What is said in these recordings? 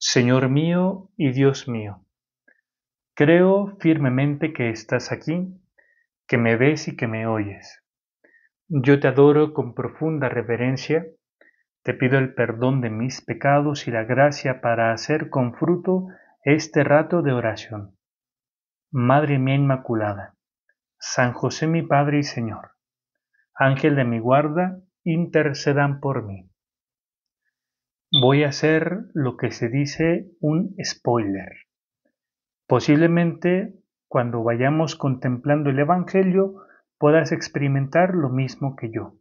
Señor mío y Dios mío. Creo firmemente que estás aquí, que me ves y que me oyes. Yo te adoro con profunda reverencia, te pido el perdón de mis pecados y la gracia para hacer con fruto este rato de oración. Madre mía Inmaculada, San José mi Padre y Señor, Ángel de mi guarda, intercedan por mí voy a hacer lo que se dice un spoiler. Posiblemente cuando vayamos contemplando el Evangelio puedas experimentar lo mismo que yo,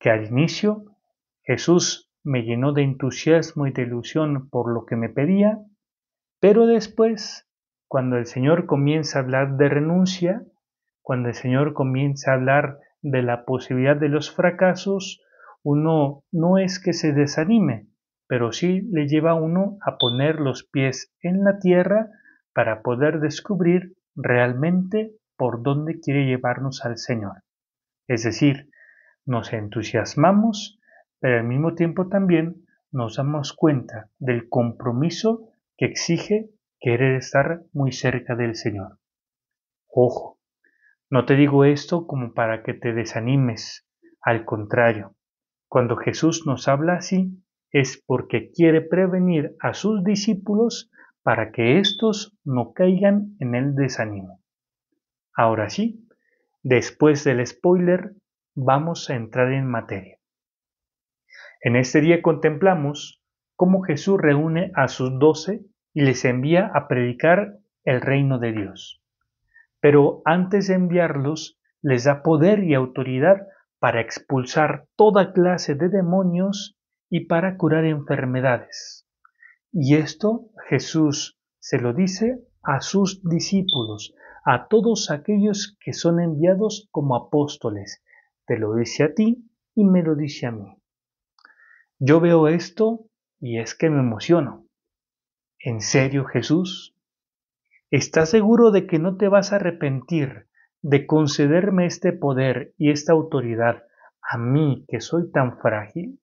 que al inicio Jesús me llenó de entusiasmo y de ilusión por lo que me pedía, pero después, cuando el Señor comienza a hablar de renuncia, cuando el Señor comienza a hablar de la posibilidad de los fracasos, uno no es que se desanime, pero sí le lleva a uno a poner los pies en la tierra para poder descubrir realmente por dónde quiere llevarnos al Señor. Es decir, nos entusiasmamos, pero al mismo tiempo también nos damos cuenta del compromiso que exige querer estar muy cerca del Señor. Ojo, no te digo esto como para que te desanimes, al contrario, cuando Jesús nos habla así, es porque quiere prevenir a sus discípulos para que éstos no caigan en el desánimo. Ahora sí, después del spoiler, vamos a entrar en materia. En este día contemplamos cómo Jesús reúne a sus doce y les envía a predicar el reino de Dios. Pero antes de enviarlos, les da poder y autoridad para expulsar toda clase de demonios y para curar enfermedades. Y esto Jesús se lo dice a sus discípulos, a todos aquellos que son enviados como apóstoles. Te lo dice a ti y me lo dice a mí. Yo veo esto y es que me emociono. ¿En serio, Jesús? ¿Estás seguro de que no te vas a arrepentir de concederme este poder y esta autoridad a mí que soy tan frágil?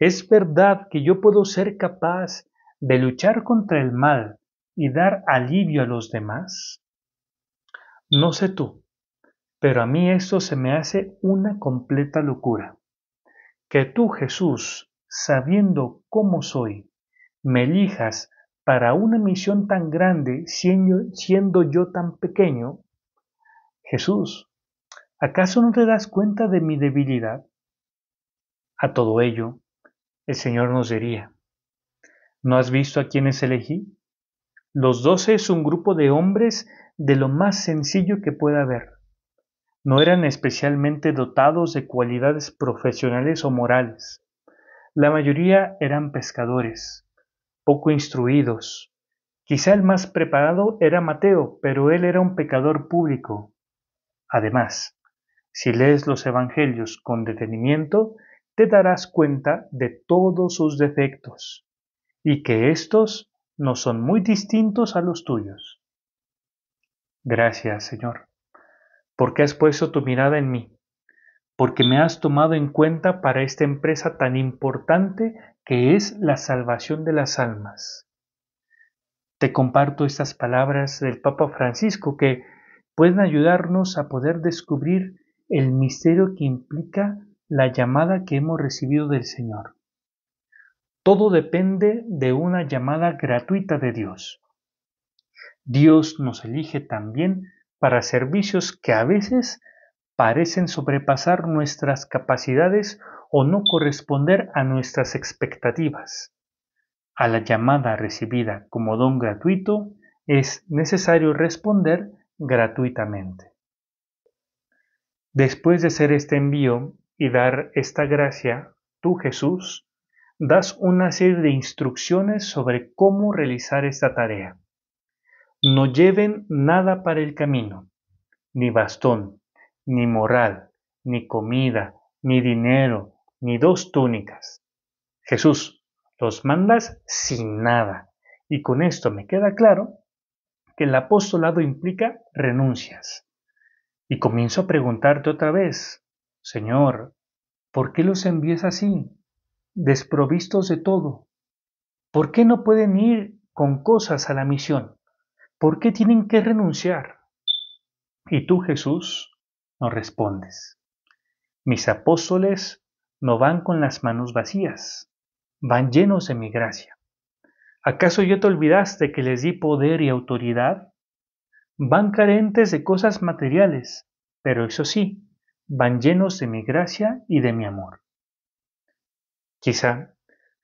Es verdad que yo puedo ser capaz de luchar contra el mal y dar alivio a los demás. No sé tú, pero a mí esto se me hace una completa locura. Que tú, Jesús, sabiendo cómo soy, me elijas para una misión tan grande siendo, yo tan pequeño. Jesús, ¿acaso no te das cuenta de mi debilidad? A todo ello, el Señor nos diría, ¿no has visto a quienes elegí? Los doce es un grupo de hombres de lo más sencillo que pueda haber. No eran especialmente dotados de cualidades profesionales o morales. La mayoría eran pescadores, poco instruidos. Quizá el más preparado era Mateo, pero él era un pecador público. Además, si lees los Evangelios con detenimiento, te darás cuenta de todos sus defectos y que estos no son muy distintos a los tuyos. Gracias, Señor, porque has puesto tu mirada en mí, porque me has tomado en cuenta para esta empresa tan importante que es la salvación de las almas. Te comparto estas palabras del Papa Francisco que pueden ayudarnos a poder descubrir el misterio que implica la llamada que hemos recibido del Señor. Todo depende de una llamada gratuita de Dios. Dios nos elige también para servicios que a veces parecen sobrepasar nuestras capacidades o no corresponder a nuestras expectativas. A la llamada recibida como don gratuito es necesario responder gratuitamente. Después de hacer este envío, y dar esta gracia, tú Jesús, das una serie de instrucciones sobre cómo realizar esta tarea. No lleven nada para el camino, ni bastón, ni moral, ni comida, ni dinero, ni dos túnicas. Jesús, los mandas sin nada. Y con esto me queda claro que el apostolado implica renuncias. Y comienzo a preguntarte otra vez, Señor, ¿por qué los envías así, desprovistos de todo? ¿Por qué no pueden ir con cosas a la misión? ¿Por qué tienen que renunciar? Y tú, Jesús, nos respondes, mis apóstoles no van con las manos vacías, van llenos de mi gracia. ¿Acaso yo te olvidaste que les di poder y autoridad? Van carentes de cosas materiales, pero eso sí, van llenos de mi gracia y de mi amor. Quizá,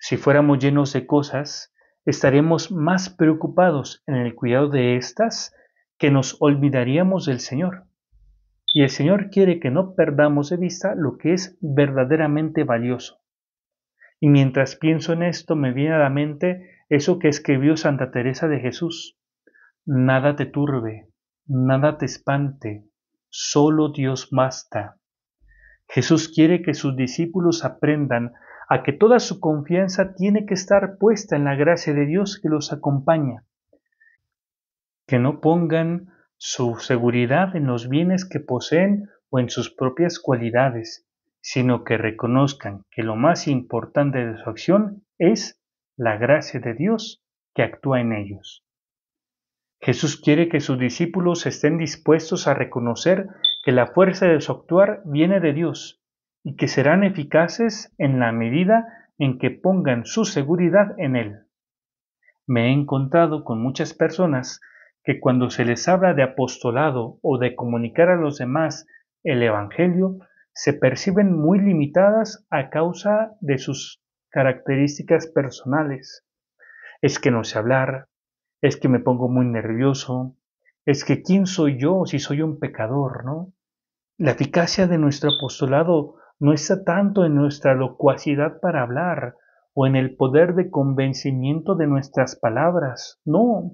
si fuéramos llenos de cosas, estaremos más preocupados en el cuidado de éstas que nos olvidaríamos del Señor. Y el Señor quiere que no perdamos de vista lo que es verdaderamente valioso. Y mientras pienso en esto me viene a la mente eso que escribió Santa Teresa de Jesús. Nada te turbe, nada te espante, Solo Dios basta. Jesús quiere que sus discípulos aprendan a que toda su confianza tiene que estar puesta en la gracia de Dios que los acompaña. Que no pongan su seguridad en los bienes que poseen o en sus propias cualidades, sino que reconozcan que lo más importante de su acción es la gracia de Dios que actúa en ellos. Jesús quiere que sus discípulos estén dispuestos a reconocer que la fuerza de su actuar viene de Dios y que serán eficaces en la medida en que pongan su seguridad en Él. Me he encontrado con muchas personas que cuando se les habla de apostolado o de comunicar a los demás el Evangelio, se perciben muy limitadas a causa de sus características personales. Es que no se hablar, es que me pongo muy nervioso, es que quién soy yo si soy un pecador, ¿no? La eficacia de nuestro apostolado no está tanto en nuestra locuacidad para hablar o en el poder de convencimiento de nuestras palabras, no,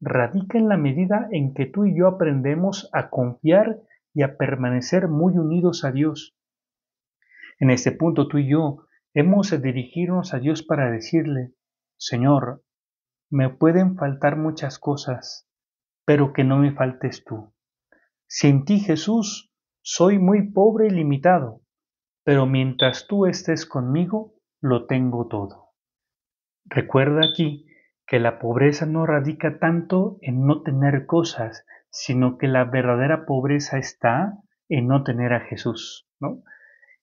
radica en la medida en que tú y yo aprendemos a confiar y a permanecer muy unidos a Dios. En este punto tú y yo hemos de dirigirnos a Dios para decirle, Señor, me pueden faltar muchas cosas, pero que no me faltes tú. Sin ti, Jesús, soy muy pobre y limitado, pero mientras tú estés conmigo, lo tengo todo. Recuerda aquí que la pobreza no radica tanto en no tener cosas, sino que la verdadera pobreza está en no tener a Jesús. ¿no?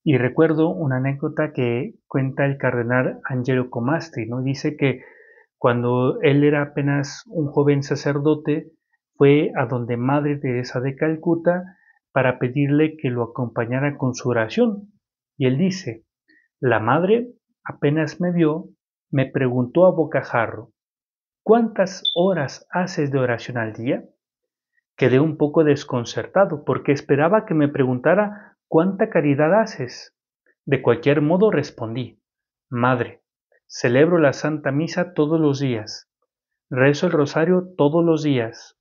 Y recuerdo una anécdota que cuenta el cardenal Angelo Comastri, ¿no? dice que cuando él era apenas un joven sacerdote, fue a donde Madre Teresa de Calcuta para pedirle que lo acompañara con su oración. Y él dice, la madre apenas me vio, me preguntó a bocajarro, ¿cuántas horas haces de oración al día? Quedé un poco desconcertado porque esperaba que me preguntara cuánta caridad haces. De cualquier modo respondí, Madre, Celebro la Santa Misa todos los días. Rezo el rosario todos los días.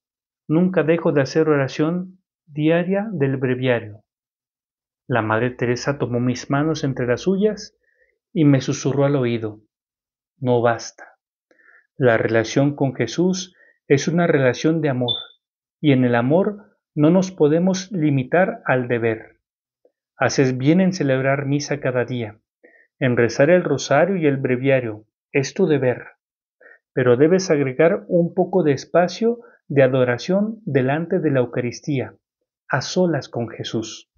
Nunca dejo de hacer oración diaria del breviario. La Madre Teresa tomó mis manos entre las suyas y me susurró al oído. No basta. La relación con Jesús es una relación de amor, y en el amor no nos podemos limitar al deber. Haces bien en celebrar misa cada día en rezar el rosario y el breviario, es tu deber, pero debes agregar un poco de espacio de adoración delante de la Eucaristía, a solas con Jesús.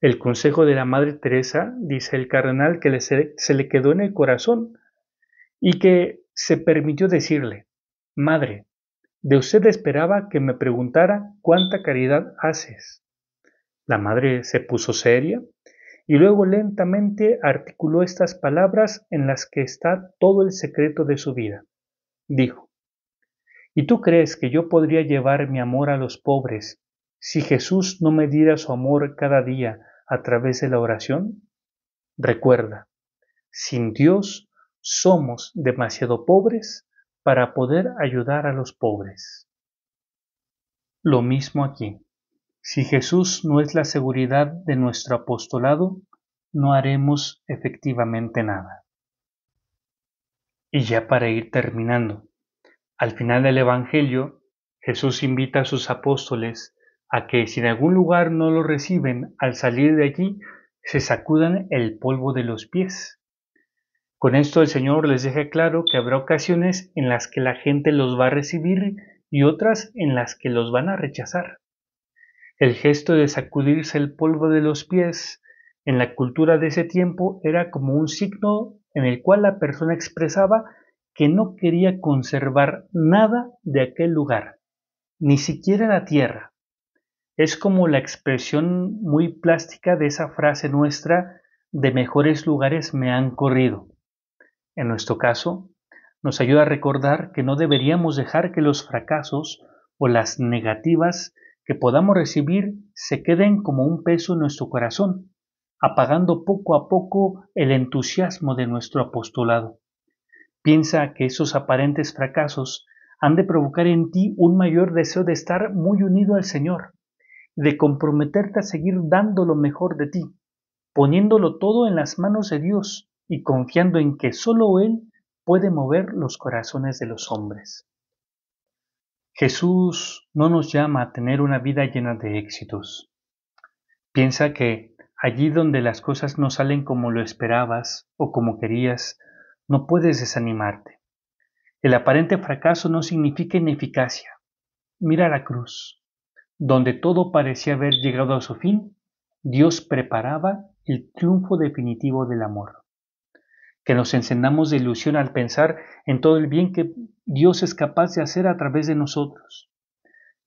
El consejo de la Madre Teresa, dice el cardenal, que se le quedó en el corazón y que se permitió decirle, Madre, de usted esperaba que me preguntara cuánta caridad haces. La madre se puso seria y luego lentamente articuló estas palabras en las que está todo el secreto de su vida. Dijo, ¿Y tú crees que yo podría llevar mi amor a los pobres si Jesús no me diera su amor cada día a través de la oración? Recuerda, sin Dios somos demasiado pobres para poder ayudar a los pobres. Lo mismo aquí. Si Jesús no es la seguridad de nuestro apostolado, no haremos efectivamente nada. Y ya para ir terminando, al final del Evangelio, Jesús invita a sus apóstoles a que si en algún lugar no lo reciben, al salir de allí, se sacudan el polvo de los pies. Con esto el Señor les deja claro que habrá ocasiones en las que la gente los va a recibir y otras en las que los van a rechazar. El gesto de sacudirse el polvo de los pies en la cultura de ese tiempo era como un signo en el cual la persona expresaba que no quería conservar nada de aquel lugar, ni siquiera la tierra. Es como la expresión muy plástica de esa frase nuestra de mejores lugares me han corrido. En nuestro caso, nos ayuda a recordar que no deberíamos dejar que los fracasos o las negativas que podamos recibir se queden como un peso en nuestro corazón, apagando poco a poco el entusiasmo de nuestro apostolado. Piensa que esos aparentes fracasos han de provocar en ti un mayor deseo de estar muy unido al Señor, de comprometerte a seguir dando lo mejor de ti, poniéndolo todo en las manos de Dios y confiando en que sólo Él puede mover los corazones de los hombres. Jesús no nos llama a tener una vida llena de éxitos. Piensa que allí donde las cosas no salen como lo esperabas o como querías, no puedes desanimarte. El aparente fracaso no significa ineficacia. Mira la cruz. Donde todo parecía haber llegado a su fin, Dios preparaba el triunfo definitivo del amor que nos encendamos de ilusión al pensar en todo el bien que Dios es capaz de hacer a través de nosotros,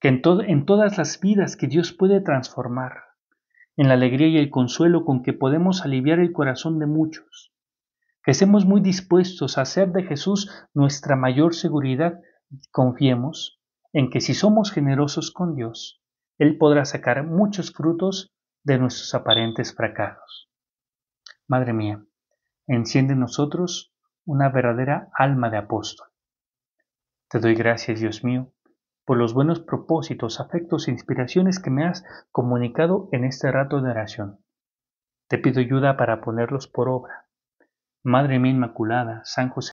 que en, todas las vidas que Dios puede transformar, en la alegría y el consuelo con que podemos aliviar el corazón de muchos, que estemos muy dispuestos a hacer de Jesús nuestra mayor seguridad y confiemos en que si somos generosos con Dios, Él podrá sacar muchos frutos de nuestros aparentes fracasos. Madre mía, enciende en nosotros una verdadera alma de apóstol. Te doy gracias, Dios mío, por los buenos propósitos, afectos e inspiraciones que me has comunicado en este rato de oración. Te pido ayuda para ponerlos por obra. Madre mía Inmaculada, San José